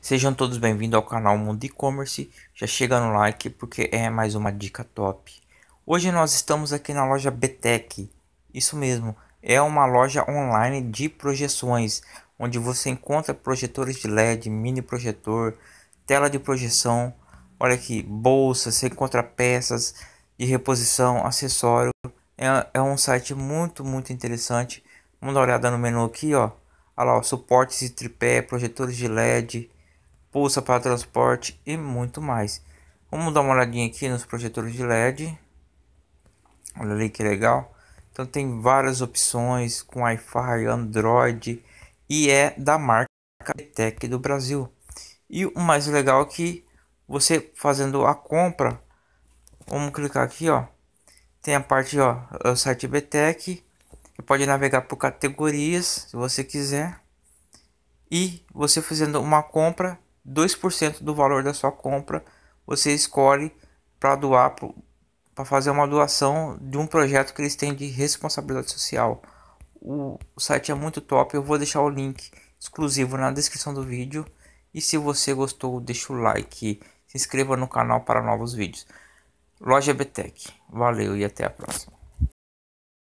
Sejam todos bem-vindos ao canal Mundo E-Commerce. Já chega no like porque é mais uma dica top. Hoje nós estamos aqui na loja Betec. Isso mesmo, é uma loja online de projeções, onde você encontra projetores de LED, mini projetor, tela de projeção, olha aqui, bolsas, você encontra peças de reposição, acessório. É, é um site muito, muito interessante. Vamos dar uma olhada no menu aqui, ó. Olha lá, ó, suportes de tripé, projetores de LED, pulsa para transporte e muito mais. Vamos dar uma olhadinha aqui nos projetores de LED. Olha ali que legal. Então tem várias opções com Wi-Fi, Android e é da marca Tech do Brasil. E o mais legal é que você fazendo a compra, vamos clicar aqui, ó. Tem a parte, ó, é o site BTEC. Você pode navegar por categorias, se você quiser. E você fazendo uma compra, 2% do valor da sua compra você escolhe para doar para fazer uma doação de um projeto que eles têm de responsabilidade social. O, o site é muito top, eu vou deixar o link exclusivo na descrição do vídeo. E se você gostou, deixa o like, se inscreva no canal para novos vídeos. Loja Betec. Valeu e até a próxima.